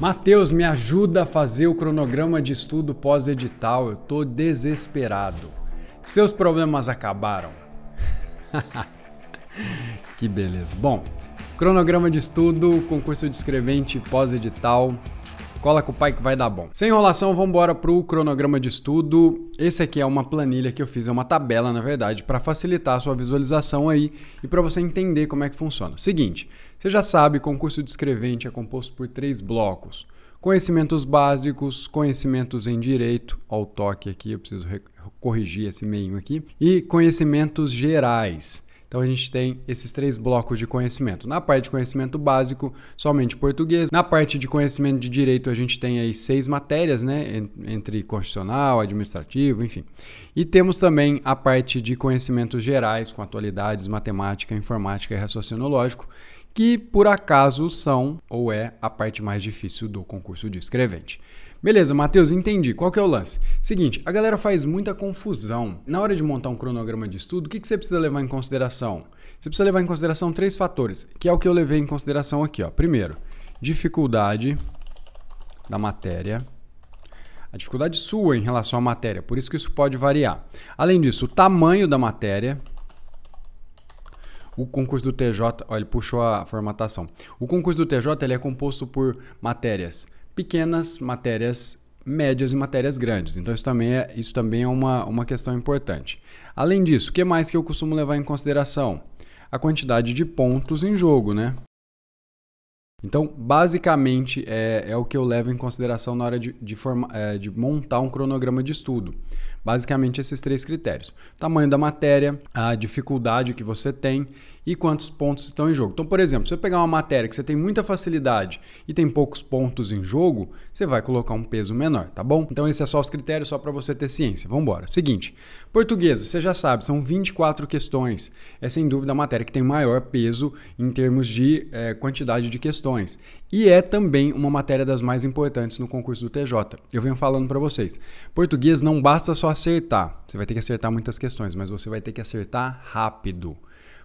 Mateus, me ajuda a fazer o cronograma de estudo pós-edital. Eu tô desesperado. Seus problemas acabaram. que beleza. Bom, cronograma de estudo, concurso de escrevente pós-edital. Cola com o pai que vai dar bom. Sem enrolação, vamos embora pro cronograma de estudo. Esse aqui é uma planilha que eu fiz, é uma tabela, na verdade, para facilitar a sua visualização aí e para você entender como é que funciona. Seguinte, você já sabe, concurso de escrevente é composto por três blocos. Conhecimentos básicos, conhecimentos em direito, ao toque aqui, eu preciso corrigir esse meio aqui, e conhecimentos gerais. Então a gente tem esses três blocos de conhecimento. Na parte de conhecimento básico, somente português. Na parte de conhecimento de direito, a gente tem aí seis matérias, né? Entre constitucional, administrativo, enfim. E temos também a parte de conhecimentos gerais, com atualidades, matemática, informática e raciocinológico, que por acaso são ou é a parte mais difícil do concurso de escrevente. Beleza, Matheus, entendi. Qual que é o lance? Seguinte, a galera faz muita confusão. Na hora de montar um cronograma de estudo, o que, que você precisa levar em consideração? Você precisa levar em consideração três fatores, que é o que eu levei em consideração aqui. Ó. Primeiro, dificuldade da matéria. A dificuldade sua em relação à matéria, por isso que isso pode variar. Além disso, o tamanho da matéria. O concurso do TJ, ó, ele puxou a formatação. O concurso do TJ ele é composto por matérias pequenas, matérias médias e matérias grandes. Então isso também é, isso também é uma, uma questão importante. Além disso, o que mais que eu costumo levar em consideração? A quantidade de pontos em jogo, né? Então, basicamente, é, é o que eu levo em consideração na hora de, de, forma, é, de montar um cronograma de estudo. Basicamente esses três critérios: tamanho da matéria, a dificuldade que você tem e quantos pontos estão em jogo. Então, por exemplo, se você pegar uma matéria que você tem muita facilidade e tem poucos pontos em jogo, você vai colocar um peso menor, tá bom? Então, esses é só os critérios só para você ter ciência. Vamos embora. Seguinte, portuguesa, você já sabe, são 24 questões. É sem dúvida a matéria que tem maior peso em termos de é, quantidade de questões e é também uma matéria das mais importantes no concurso do TJ. Eu venho falando para vocês. Português não basta só acertar, você vai ter que acertar muitas questões, mas você vai ter que acertar rápido.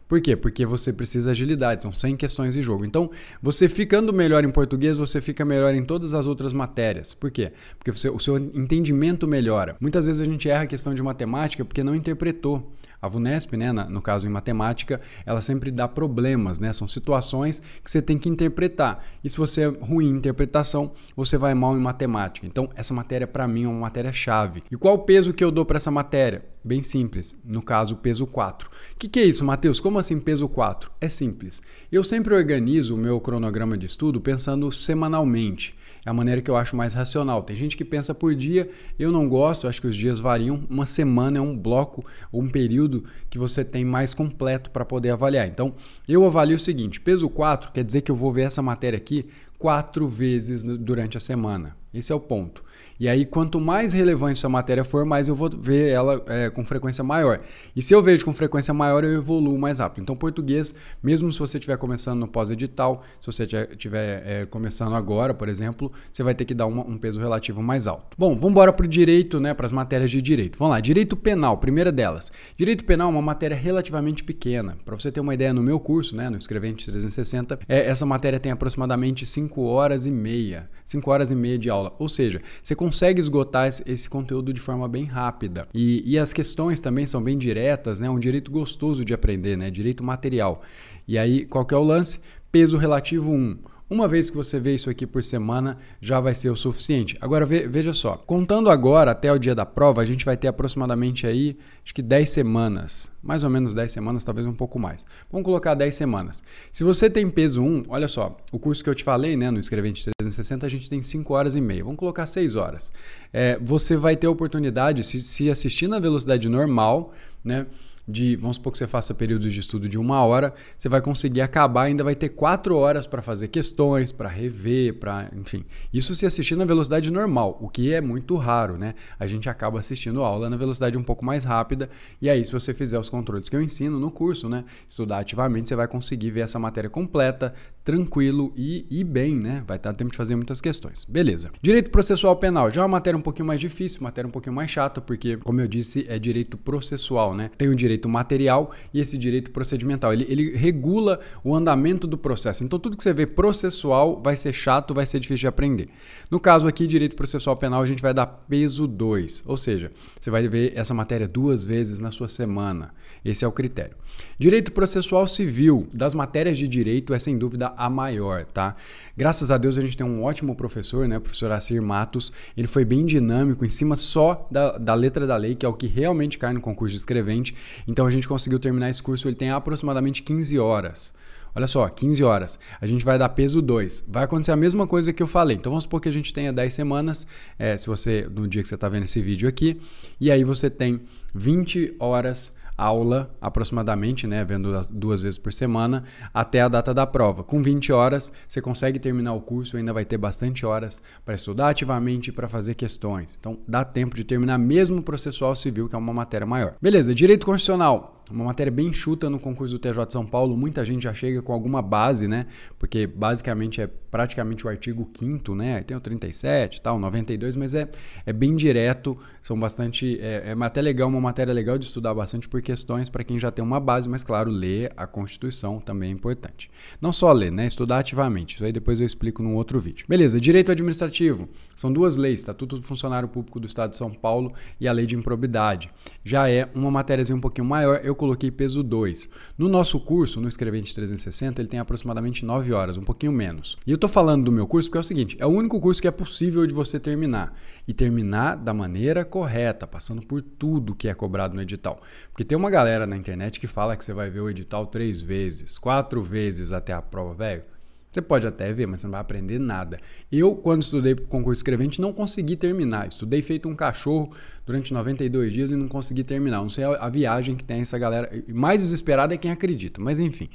Por quê? Porque você precisa de agilidade, são 100 questões de jogo. Então, você ficando melhor em português, você fica melhor em todas as outras matérias. Por quê? Porque você, o seu entendimento melhora. Muitas vezes a gente erra a questão de matemática porque não interpretou. A VUNESP, né, no caso em matemática, ela sempre dá problemas, né? São situações que você tem que interpretar. E se você é ruim em interpretação, você vai mal em matemática. Então, essa matéria para mim é uma matéria chave. E qual o peso que eu dou para essa matéria? Bem simples, no caso, peso 4. O que, que, é isso, Matheus? Como assim peso 4? É simples. Eu sempre organizo o meu cronograma de estudo pensando semanalmente. É a maneira que eu acho mais racional. Tem gente que pensa por dia, eu não gosto, acho que os dias variam. Uma semana é um bloco ou um período que você tem mais completo para poder avaliar. Então, eu avalio o seguinte: peso 4 quer dizer que eu vou ver essa matéria aqui quatro vezes durante a semana. Esse é o ponto. E aí, quanto mais relevante essa matéria for, mais eu vou ver ela é, com frequência maior. E se eu vejo com frequência maior, eu evoluo mais rápido. Então, português, mesmo se você estiver começando no pós-edital, se você estiver é, começando agora, por exemplo, você vai ter que dar uma, um peso relativo mais alto. Bom, vamos embora para o direito, né, para as matérias de direito. Vamos lá, direito penal, primeira delas. Direito penal é uma matéria relativamente pequena. Para você ter uma ideia, no meu curso, né, no Escrevente 360, é, essa matéria tem aproximadamente 5 horas e meia. 5 horas e meia de aula. Ou seja, você consegue esgotar esse, esse conteúdo de forma bem rápida. E, e, as questões também são bem diretas, né? É um direito gostoso de aprender, né? Direito material. E aí, qual que é o lance? Peso relativo 1. Uma vez que você vê isso aqui por semana, já vai ser o suficiente. Agora veja só, contando agora até o dia da prova, a gente vai ter aproximadamente aí, acho que 10 semanas, mais ou menos 10 semanas, talvez um pouco mais. Vamos colocar 10 semanas. Se você tem peso 1, olha só, o curso que eu te falei, né, no Escrevente 360, a gente tem 5 horas e meia. Vamos colocar 6 horas. É, você vai ter a oportunidade, se, se assistir na velocidade normal, né? de, vamos supor que você faça períodos de estudo de uma hora, você vai conseguir acabar, ainda vai ter quatro horas para fazer questões, para rever, para, enfim. Isso se assistir na velocidade normal, o que é muito raro, né? A gente acaba assistindo aula na velocidade um pouco mais rápida e aí se você fizer os controles que eu ensino no curso, né, estudar ativamente, você vai conseguir ver essa matéria completa, tranquilo e, e bem, né? Vai dar tempo de fazer muitas questões. Beleza. Direito processual penal já é uma matéria um pouquinho mais difícil, matéria um pouquinho mais chata, porque como eu disse, é direito processual, né? Tem o direito direito material e esse direito procedimental. Ele, ele regula o andamento do processo. Então, tudo que você vê processual vai ser chato, vai ser difícil de aprender. No caso aqui, direito processual penal, a gente vai dar peso 2, ou seja, você vai ver essa matéria duas vezes na sua semana. Esse é o critério. Direito processual civil, das matérias de direito, é sem dúvida a maior, tá? Graças a Deus a gente tem um ótimo professor, né? O professor Acir Matos. Ele foi bem dinâmico, em cima só da, da letra da lei, que é o que realmente cai no concurso de escrevente. Então a gente conseguiu terminar esse curso, ele tem aproximadamente 15 horas. Olha só, 15 horas. A gente vai dar peso 2. Vai acontecer a mesma coisa que eu falei. Então vamos supor que a gente tenha 10 semanas, é, se você no dia que você está vendo esse vídeo aqui, e aí você tem 20 horas aula aproximadamente, né, vendo duas vezes por semana, até a data da prova. Com 20 horas, você consegue terminar o curso, ainda vai ter bastante horas para estudar ativamente e para fazer questões. Então, dá tempo de terminar mesmo o processual civil, que é uma matéria maior. Beleza, direito constitucional. Uma matéria bem chuta no concurso do TJ São Paulo, muita gente já chega com alguma base, né? Porque basicamente é praticamente o artigo 5 né? Tem o 37 tal, 92, mas é, é bem direto, são bastante. É, é até legal, uma matéria legal de estudar bastante, porque questões para quem já tem uma base, mas claro, ler a Constituição também é importante. Não só ler, né? Estudar ativamente. Isso aí depois eu explico num outro vídeo. Beleza, direito administrativo. São duas leis, Estatuto do Funcionário Público do Estado de São Paulo e a Lei de Improbidade. Já é uma matériazinha um pouquinho maior, eu coloquei peso 2. No nosso curso, no Escrevente 360, ele tem aproximadamente 9 horas, um pouquinho menos. E eu tô falando do meu curso porque é o seguinte, é o único curso que é possível de você terminar. E terminar da maneira correta, passando por tudo que é cobrado no edital. Porque tem tem uma galera na internet que fala que você vai ver o edital três vezes, quatro vezes até a prova, velho. Você pode até ver, mas você não vai aprender nada. Eu, quando estudei para o concurso escrevente, não consegui terminar. Estudei feito um cachorro durante 92 dias e não consegui terminar. Não sei a viagem que tem essa galera. Mais desesperada é quem acredita, mas enfim.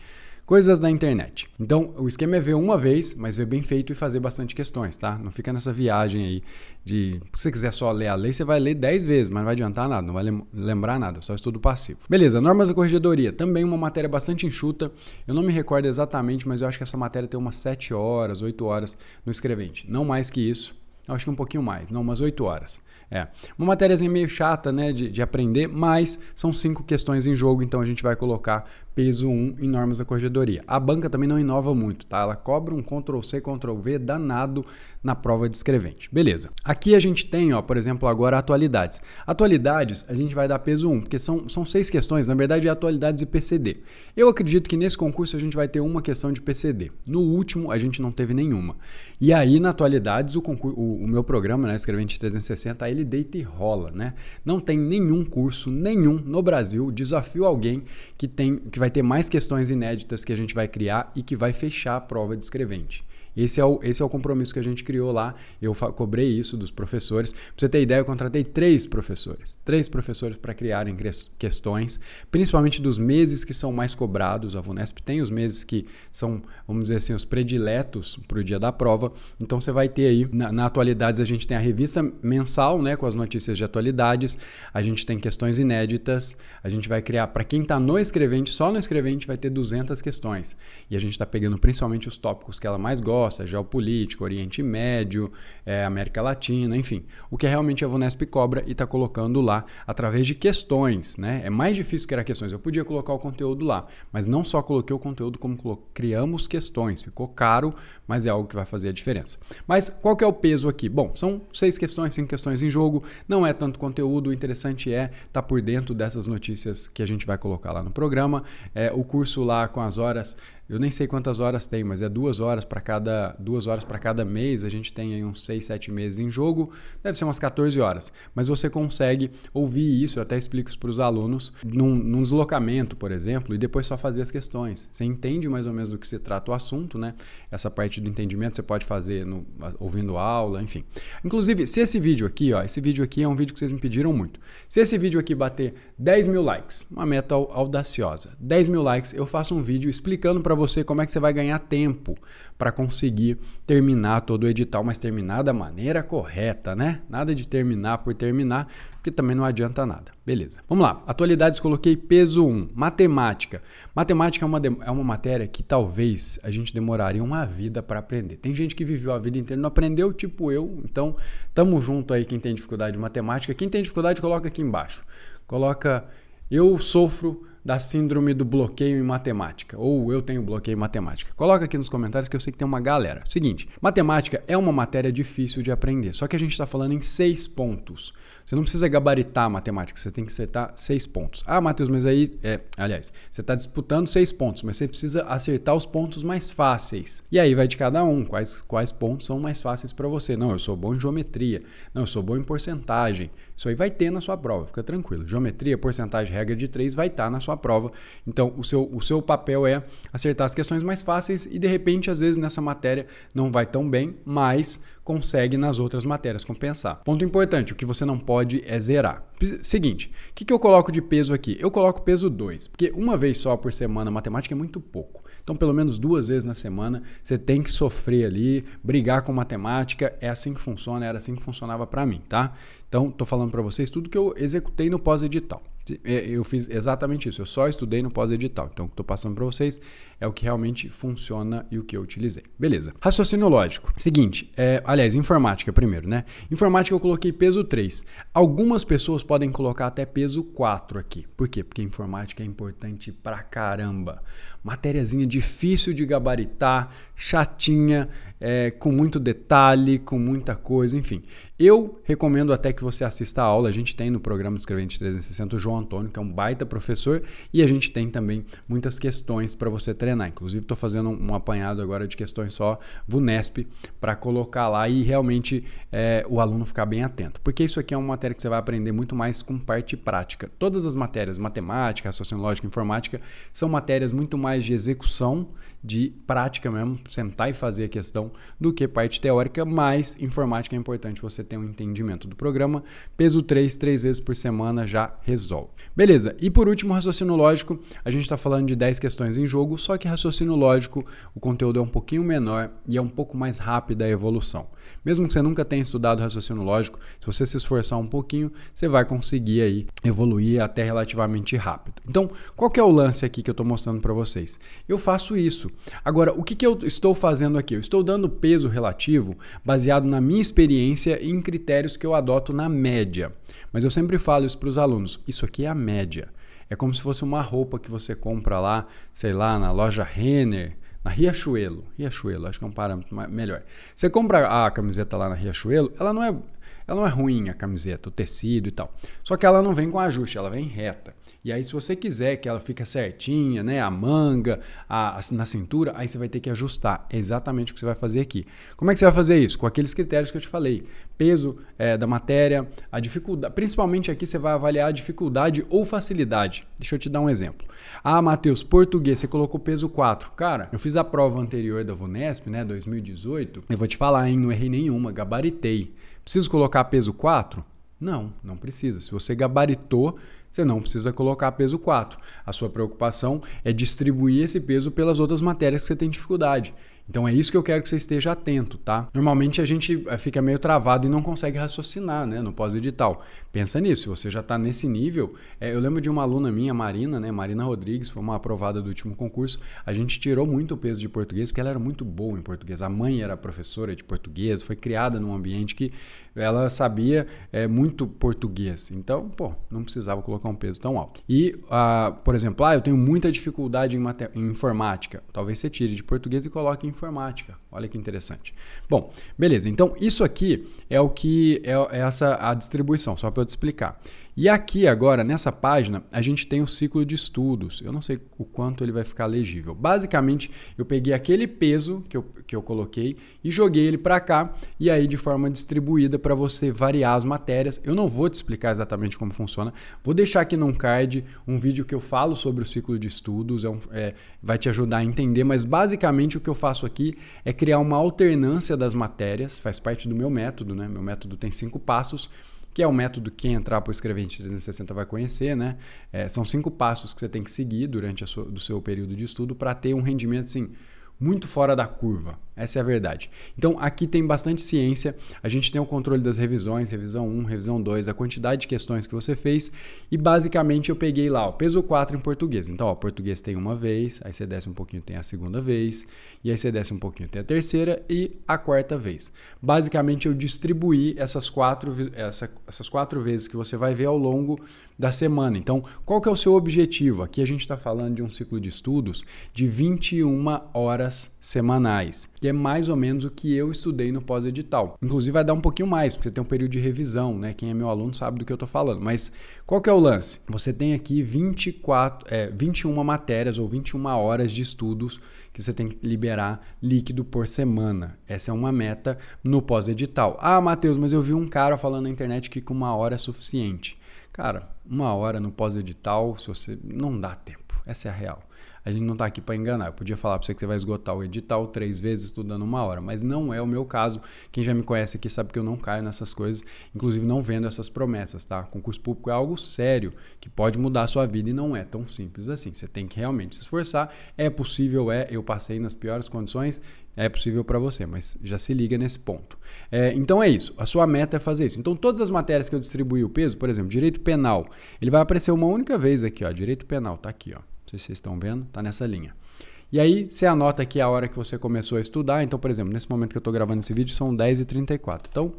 Coisas da internet. Então, o esquema é ver uma vez, mas ver bem feito e fazer bastante questões, tá? Não fica nessa viagem aí de. Se você quiser só ler a lei, você vai ler 10 vezes, mas não vai adiantar nada, não vai lembrar nada, só estudo passivo. Beleza, normas da corregedoria. Também uma matéria bastante enxuta. Eu não me recordo exatamente, mas eu acho que essa matéria tem umas 7 horas, 8 horas no escrevente. Não mais que isso. Eu acho que um pouquinho mais, não, umas 8 horas. É. Uma matériazinha meio chata, né, de, de aprender, mas são cinco questões em jogo, então a gente vai colocar peso 1 em normas da corregedoria. A banca também não inova muito, tá? Ela cobra um Ctrl C, Ctrl V danado na prova de escrevente. Beleza. Aqui a gente tem, ó, por exemplo, agora atualidades. Atualidades, a gente vai dar peso 1, porque são, são seis questões, na verdade é atualidades e PCD. Eu acredito que nesse concurso a gente vai ter uma questão de PCD. No último a gente não teve nenhuma. E aí na atualidades o, o, o meu programa, né, Escrevente 360, ele ele deita e rola, né? Não tem nenhum curso, nenhum no Brasil, desafio alguém que tem que vai ter mais questões inéditas que a gente vai criar e que vai fechar a prova de escrevente. Esse é, o, esse é o compromisso que a gente criou lá. Eu cobrei isso dos professores. Para você ter ideia, eu contratei três professores. Três professores para criarem questões, principalmente dos meses que são mais cobrados. A Vunesp tem os meses que são, vamos dizer assim, os prediletos para o dia da prova. Então você vai ter aí, na, na atualidades, a gente tem a revista mensal, né, com as notícias de atualidades. A gente tem questões inéditas. A gente vai criar, para quem está no escrevente, só no escrevente vai ter 200 questões. E a gente está pegando principalmente os tópicos que ela mais gosta resposta, geopolítica, Oriente Médio, é, América Latina, enfim. O que realmente a Vunesp cobra e está colocando lá através de questões, né? É mais difícil criar questões. Eu podia colocar o conteúdo lá, mas não só coloquei o conteúdo, como criamos questões. Ficou caro, mas é algo que vai fazer a diferença. Mas qual que é o peso aqui? Bom, são seis questões, cinco questões em jogo, não é tanto conteúdo, o interessante é estar tá por dentro dessas notícias que a gente vai colocar lá no programa. É, o curso lá com as horas eu nem sei quantas horas tem, mas é duas horas para cada duas horas para cada mês. A gente tem aí uns 6, 7 meses em jogo, deve ser umas 14 horas. Mas você consegue ouvir isso, eu até explico isso para os alunos, num, num, deslocamento, por exemplo, e depois só fazer as questões. Você entende mais ou menos do que se trata o assunto, né? Essa parte do entendimento você pode fazer no, ouvindo aula, enfim. Inclusive, se esse vídeo aqui, ó, esse vídeo aqui é um vídeo que vocês me pediram muito. Se esse vídeo aqui bater 10 mil likes, uma meta audaciosa, 10 mil likes, eu faço um vídeo explicando para você como é que você vai ganhar tempo para conseguir terminar todo o edital, mas terminar da maneira correta, né? Nada de terminar por terminar, porque também não adianta nada. Beleza. Vamos lá. Atualidades, coloquei peso 1. Matemática. Matemática é uma, é uma matéria que talvez a gente demoraria uma vida para aprender. Tem gente que viveu a vida inteira e não aprendeu, tipo eu. Então, tamo junto aí quem tem dificuldade de matemática. Quem tem dificuldade, coloca aqui embaixo. Coloca eu sofro da síndrome do bloqueio em matemática, ou eu tenho bloqueio em matemática. Coloca aqui nos comentários que eu sei que tem uma galera. Seguinte, matemática é uma matéria difícil de aprender, só que a gente está falando em seis pontos. Você não precisa gabaritar a matemática, você tem que acertar seis pontos. Ah, Matheus, mas aí. É, aliás, você está disputando seis pontos, mas você precisa acertar os pontos mais fáceis. E aí vai de cada um, quais, quais pontos são mais fáceis para você. Não, eu sou bom em geometria. Não, eu sou bom em porcentagem. Isso aí vai ter na sua prova, fica tranquilo. Geometria, porcentagem, regra de três vai estar tá na sua prova. Então, o seu, o seu papel é acertar as questões mais fáceis e, de repente, às vezes nessa matéria não vai tão bem, mas consegue nas outras matérias compensar. Ponto importante, o que você não pode é zerar. Seguinte, o que, que eu coloco de peso aqui? Eu coloco peso 2, porque uma vez só por semana matemática é muito pouco. Então, pelo menos duas vezes na semana, você tem que sofrer ali, brigar com matemática. É assim que funciona, era assim que funcionava para mim, tá? Então, tô falando para vocês tudo que eu executei no pós-edital. É, eu fiz exatamente isso, eu só estudei no pós-edital. Então, o que estou passando para vocês é o que realmente funciona e o que eu utilizei. Beleza. Raciocínio lógico. Seguinte, é, aliás, informática primeiro, né? Informática eu coloquei peso 3. Algumas pessoas podem colocar até peso 4 aqui. Por quê? Porque informática é importante pra caramba. Matériazinha difícil de gabaritar, chatinha, é, com muito detalhe, com muita coisa, enfim. Eu recomendo até que você assista a aula. A gente tem no programa Escrevente 360 o João Antônio, que é um baita professor, e a gente tem também muitas questões para você treinar. Inclusive, estou fazendo um apanhado agora de questões só VUNESP para colocar lá e realmente é, o aluno ficar bem atento. Porque isso aqui é uma matéria que você vai aprender muito mais com parte prática. Todas as matérias, matemática, sociológica, informática, são matérias muito mais de execução, de prática mesmo, sentar e fazer a questão, do que parte teórica, mas informática é importante você tem um entendimento do programa. Peso 3, três vezes por semana já resolve. Beleza, e por último, raciocínio lógico. A gente está falando de 10 questões em jogo, só que raciocínio lógico, o conteúdo é um pouquinho menor e é um pouco mais rápido a evolução. Mesmo que você nunca tenha estudado raciocínio lógico, se você se esforçar um pouquinho, você vai conseguir aí evoluir até relativamente rápido. Então, qual que é o lance aqui que eu estou mostrando para vocês? Eu faço isso. Agora, o que, que eu estou fazendo aqui? Eu estou dando peso relativo baseado na minha experiência em critérios que eu adoto na média. Mas eu sempre falo isso para os alunos: isso aqui é a média. É como se fosse uma roupa que você compra lá, sei lá, na loja Renner, na Riachuelo. Riachuelo, acho que é um parâmetro melhor. Você compra a camiseta lá na Riachuelo, ela não é ela não é ruim a camiseta, o tecido e tal. Só que ela não vem com ajuste, ela vem reta. E aí, se você quiser que ela fique certinha, né? A manga, a, a, na cintura, aí você vai ter que ajustar. É exatamente o que você vai fazer aqui. Como é que você vai fazer isso? Com aqueles critérios que eu te falei: peso é, da matéria, a dificuldade. Principalmente aqui você vai avaliar a dificuldade ou facilidade. Deixa eu te dar um exemplo. Ah, Matheus, português, você colocou peso 4. Cara, eu fiz a prova anterior da VUNESP, né? 2018. Eu vou te falar, hein? Não errei nenhuma, gabaritei. Preciso colocar peso 4? Não, não precisa. Se você gabaritou, você não precisa colocar peso 4. A sua preocupação é distribuir esse peso pelas outras matérias que você tem dificuldade. Então é isso que eu quero que você esteja atento, tá? Normalmente a gente eh, fica meio travado e não consegue raciocinar, né, no pós-edital. Pensa nisso, se você já está nesse nível. É, eu lembro de uma aluna minha, Marina, né, Marina Rodrigues, foi uma aprovada do último concurso. A gente tirou muito o peso de português porque ela era muito boa em português. A mãe era professora de português, foi criada num ambiente que ela sabia é, muito português. Então, pô, não precisava colocar um peso tão alto. E, uh, por exemplo, ah, eu tenho muita dificuldade em, em informática. Talvez você tire de português e coloque em informática. Olha que interessante. Bom, beleza. Então, isso aqui é o que é, é essa a distribuição, só para eu te explicar. E aqui agora, nessa página, a gente tem o ciclo de estudos. Eu não sei o quanto ele vai ficar legível. Basicamente, eu peguei aquele peso que eu, que eu coloquei e joguei ele para cá e aí de forma distribuída para você variar as matérias. Eu não vou te explicar exatamente como funciona. Vou deixar aqui num card um vídeo que eu falo sobre o ciclo de estudos. É um, é, vai te ajudar a entender, mas basicamente o que eu faço aqui é criar uma alternância das matérias, faz parte do meu método, né? Meu método tem cinco passos, que é o método que quem entrar para o Escrevente 360 vai conhecer, né? É, são cinco passos que você tem que seguir durante o seu período de estudo para ter um rendimento, assim, muito fora da curva, essa é a verdade. Então aqui tem bastante ciência, a gente tem o controle das revisões, revisão 1, revisão 2, a quantidade de questões que você fez e basicamente eu peguei lá, ó, peso 4 em português. Então, ó, português tem uma vez, aí você desce um pouquinho tem a segunda vez, e aí você desce um pouquinho tem a terceira e a quarta vez. Basicamente eu distribuí essas quatro, essa, essas quatro vezes que você vai ver ao longo da semana. Então, qual que é o seu objetivo? Aqui a gente está falando de um ciclo de estudos de 21 horas semanais que é mais ou menos o que eu estudei no pós-edital. Inclusive vai dar um pouquinho mais, porque tem um período de revisão, né? Quem é meu aluno sabe do que eu estou falando. Mas qual que é o lance? Você tem aqui 24, é, 21 matérias ou 21 horas de estudos que você tem que liberar líquido por semana. Essa é uma meta no pós-edital. Ah, Matheus, mas eu vi um cara falando na internet que com uma hora é suficiente. Cara, uma hora no pós-edital, se você não dá tempo. Essa é a real. A gente não está aqui para enganar. Eu podia falar para você que você vai esgotar o edital três vezes estudando uma hora, mas não é o meu caso. Quem já me conhece aqui sabe que eu não caio nessas coisas, inclusive não vendo essas promessas, tá? Concurso público é algo sério que pode mudar a sua vida e não é tão simples assim. Você tem que realmente se esforçar. É possível, é. Eu passei nas piores condições, é possível para você, mas já se liga nesse ponto. É, então é isso, a sua meta é fazer isso. Então todas as matérias que eu distribuí o peso, por exemplo, direito penal, ele vai aparecer uma única vez aqui, ó, direito penal, tá aqui, ó sei se vocês estão vendo, está nessa linha. E aí você anota aqui a hora que você começou a estudar. Então, por exemplo, nesse momento que eu estou gravando esse vídeo, são 10h34. Então,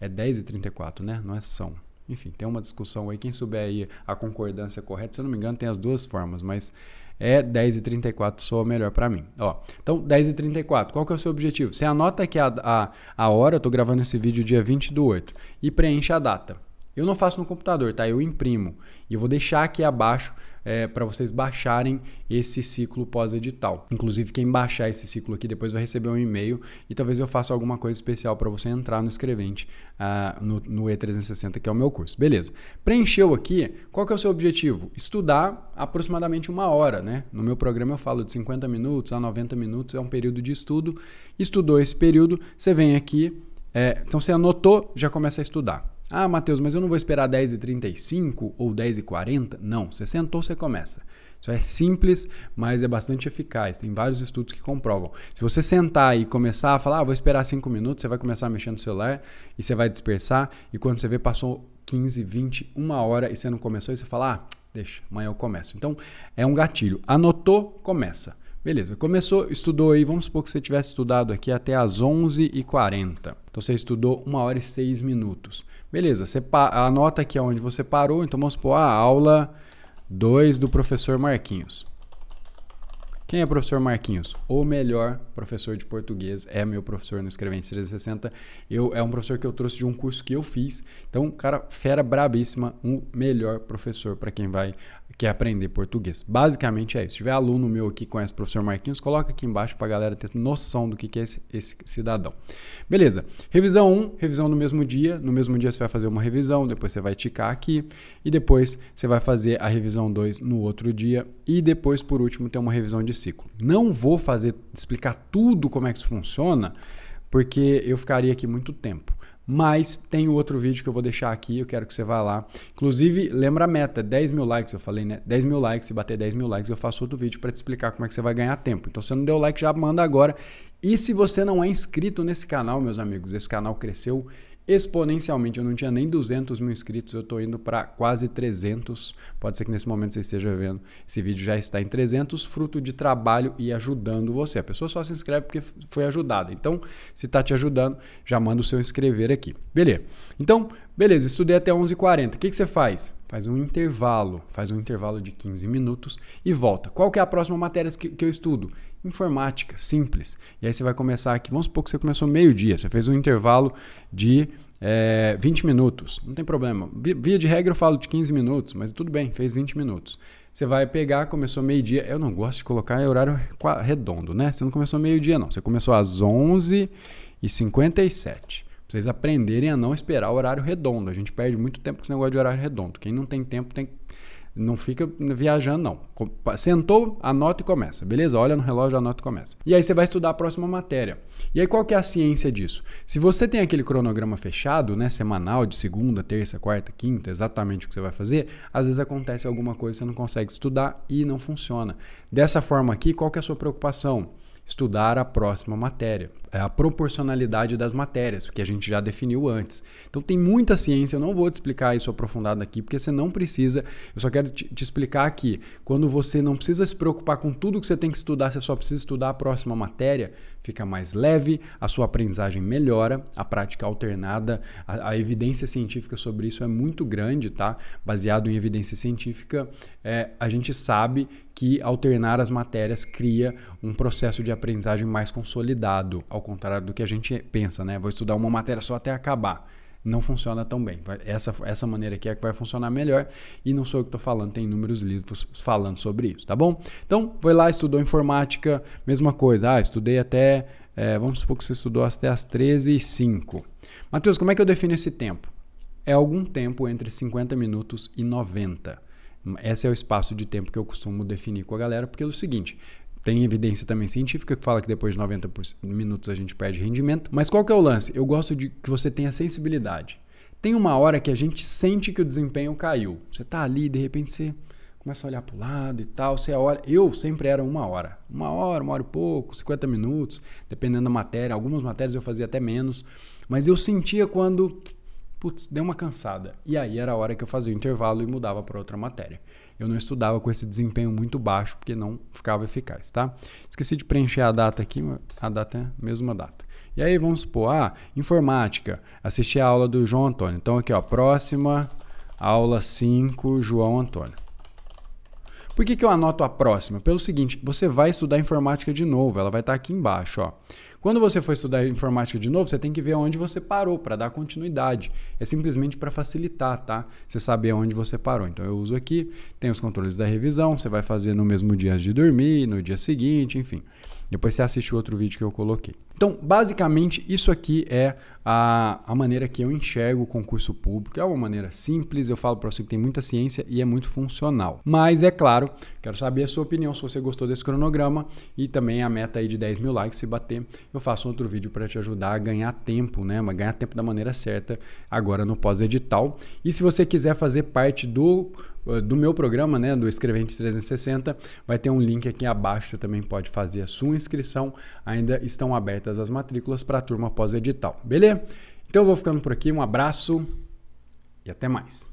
é 10h34, né? Não é são. Enfim, tem uma discussão aí. Quem souber aí a concordância correta, se eu não me engano, tem as duas formas, mas é 10h34 soa melhor para mim. Ó, então, 10h34, qual que é o seu objetivo? Você anota aqui a, a, a hora, eu estou gravando esse vídeo dia 20 do 8, e preenche a data. Eu não faço no computador, tá? Eu imprimo. E eu vou deixar aqui abaixo é, para vocês baixarem esse ciclo pós-edital. Inclusive, quem baixar esse ciclo aqui depois vai receber um e-mail e talvez eu faça alguma coisa especial para você entrar no escrevente uh, no, no, E360, que é o meu curso. Beleza. Preencheu aqui, qual que é o seu objetivo? Estudar aproximadamente uma hora, né? No meu programa eu falo de 50 minutos a 90 minutos, é um período de estudo. Estudou esse período, você vem aqui. É, então você anotou, já começa a estudar. Ah, Matheus, mas eu não vou esperar 10h35 ou 10h40? Não, você sentou, você começa. Isso é simples, mas é bastante eficaz. Tem vários estudos que comprovam. Se você sentar e começar a falar, ah, vou esperar 5 minutos, você vai começar a mexer no celular e você vai dispersar. E quando você vê, passou 15, 20, uma hora e você não começou, e você fala, ah, deixa, amanhã eu começo. Então, é um gatilho. Anotou, começa. Beleza, começou, estudou aí, vamos supor que você tivesse estudado aqui até as 11h40. Então você estudou 1 hora e 6 minutos. Beleza, você anota aqui onde você parou, então vamos supor a aula 2 do professor Marquinhos. Quem é professor Marquinhos? O melhor professor de português é meu professor no Escrevente 360. Eu, é um professor que eu trouxe de um curso que eu fiz. Então, cara, fera brabíssima, um melhor professor para quem vai quer é aprender português. Basicamente é isso. Se tiver aluno meu aqui que conhece o professor Marquinhos, coloca aqui embaixo para a galera ter noção do que, que é esse, esse, cidadão. Beleza. Revisão 1, revisão no mesmo dia. No mesmo dia você vai fazer uma revisão, depois você vai ticar aqui e depois você vai fazer a revisão 2 no outro dia e depois, por último, tem uma revisão de ciclo. Não vou fazer explicar tudo como é que isso funciona, porque eu ficaria aqui muito tempo. Mas tem outro vídeo que eu vou deixar aqui, eu quero que você vá lá. Inclusive, lembra a meta, 10 mil likes, eu falei, né? 10 mil likes, se bater 10 mil likes, eu faço outro vídeo para te explicar como é que você vai ganhar tempo. Então, se você não deu like, já manda agora. E se você não é inscrito nesse canal, meus amigos, esse canal cresceu exponencialmente. Eu não tinha nem 200 mil inscritos, eu estou indo para quase 300. Pode ser que nesse momento você esteja vendo. Esse vídeo já está em 300, fruto de trabalho e ajudando você. A pessoa só se inscreve porque foi ajudada. Então, se está te ajudando, já manda o seu inscrever aqui. Beleza. Então, Beleza, estudei até 11h40. O que, que você faz? Faz um intervalo, faz um intervalo de 15 minutos e volta. Qual que é a próxima matéria que, que eu estudo? Informática, simples. E aí você vai começar aqui, vamos supor que você começou meio-dia, você fez um intervalo de é, eh, 20 minutos, não tem problema. Via de regra eu falo de 15 minutos, mas tudo bem, fez 20 minutos. Você vai pegar, começou meio-dia. Eu não gosto de colocar horário redondo, né? Você não começou meio-dia, não. Você começou às 11h57 vocês aprenderem a não esperar o horário redondo. A gente perde muito tempo com esse negócio de horário redondo. Quem não tem tempo tem não fica viajando, não. Sentou, anota e começa. Beleza? Olha no relógio, anota e começa. E aí você vai estudar a próxima matéria. E aí qual que é a ciência disso? Se você tem aquele cronograma fechado, né, semanal, de segunda, terça, quarta, quinta, exatamente o que você vai fazer, às vezes acontece alguma coisa, você não consegue estudar e não funciona. Dessa forma aqui, qual que é a sua preocupação? estudar a próxima matéria. É a proporcionalidade das matérias, que a gente já definiu antes. Então tem muita ciência, eu não vou te explicar isso aprofundado aqui, porque você não precisa. Eu só quero te, te explicar aqui, quando você não precisa se preocupar com tudo que você tem que estudar, você só precisa estudar a próxima matéria, fica mais leve, a sua aprendizagem melhora, a prática alternada, a, a evidência científica sobre isso é muito grande, tá? Baseado em evidência científica, é, a gente sabe que alternar as matérias cria um processo de aprendizagem mais consolidado, ao contrário do que a gente pensa, né? Vou estudar uma matéria só até acabar não funciona tão bem. essa, essa maneira aqui é que vai funcionar melhor e não sou eu que estou falando, tem inúmeros livros falando sobre isso, tá bom? Então, foi lá, estudou informática, mesma coisa. Ah, estudei até, é, vamos supor que você estudou até as 13 e 05 Matheus, como é que eu defino esse tempo? É algum tempo entre 50 minutos e 90 esse é o espaço de tempo que eu costumo definir com a galera, porque é o seguinte: tem evidência também científica que fala que depois de 90 minutos a gente perde rendimento. Mas qual que é o lance? Eu gosto de que você tenha sensibilidade. Tem uma hora que a gente sente que o desempenho caiu. Você está ali, de repente você começa a olhar para o lado e tal. Você olha. Eu sempre era uma hora. Uma hora, uma hora e pouco, 50 minutos, dependendo da matéria. Algumas matérias eu fazia até menos. Mas eu sentia quando. Putz, deu uma cansada. E aí era a hora que eu fazia o intervalo e mudava para outra matéria eu não estudava com esse desempenho muito baixo, porque não ficava eficaz, tá? Esqueci de preencher a data aqui, a data é a mesma data. E aí vamos supor, ah, informática, assisti a aula do João Antônio. Então aqui, ó, próxima aula 5, João Antônio. Por que, que eu anoto a próxima? Pelo seguinte, você vai estudar informática de novo, ela vai estar tá aqui embaixo, ó. Quando você for estudar informática de novo, você tem que ver onde você parou para dar continuidade. É simplesmente para facilitar, tá? Você saber onde você parou. Então eu uso aqui, tem os controles da revisão, você vai fazer no mesmo dia de dormir, no dia seguinte, enfim. Depois você assiste o outro vídeo que eu coloquei. Então, basicamente, isso aqui é a, a maneira que eu enxergo o concurso público. É uma maneira simples, eu falo para você que tem muita ciência e é muito funcional. Mas, é claro, quero saber a sua opinião, se você gostou desse cronograma e também a meta aí de 10 mil likes, se bater, eu faço outro vídeo para te ajudar a ganhar tempo, né? Mas ganhar tempo da maneira certa agora no pós-edital. E se você quiser fazer parte do eh, do meu programa, né, do Escrevente 360, vai ter um link aqui abaixo, também pode fazer a sua inscrição. Ainda estão abertas as matrículas para a turma pós-edital, beleza? Então eu vou ficando por aqui, um abraço e até mais.